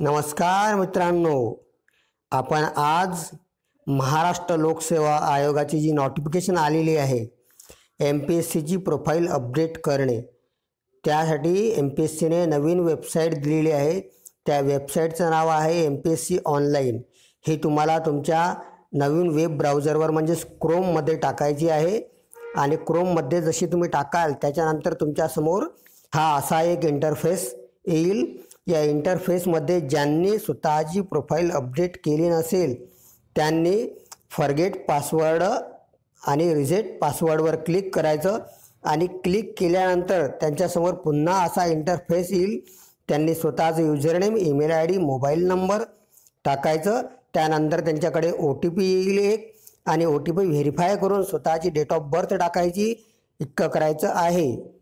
नमस्कार मित्रांनो आपण आज महाराष्ट्र लोकसेवा आयोगाची जी नोटिफिकेशन आलेली आहे एम पी एस सीची प्रोफाईल अपडेट करणे त्यासाठी एम पी एस सीने नवीन वेबसाईट दिलेली आहे त्या वेबसाईटचं नाव आहे M P S C online हे तुम्हाला तुमच्या नवीन वेब ब्राउझरवर म्हणजेच क्रोममध्ये टाकायची आहे आणि क्रोममध्ये जशी तुम्ही टाकाल त्याच्यानंतर तुमच्यासमोर हा असा एक इंटरफेस येईल या इंटरफेसमध्ये ज्यांनी स्वतःची प्रोफाईल अपडेट केली नसेल त्यांनी फॉरगेट पासवर्ड आणि रिझेट पासवर्डवर क्लिक करायचं आणि क्लिक केल्यानंतर त्यांच्यासमोर पुन्हा असा इंटरफेस येईल त्यांनी स्वतःचं username email I D mobile number टाकायचं त्यानंतर त्यांच्याकडे ओ टी पी येईल एक आणि ओ टी पी व्हेरीफाय करून स्वतःची डेट ऑफ बर्थ टाकायची इतकं करायचं आहे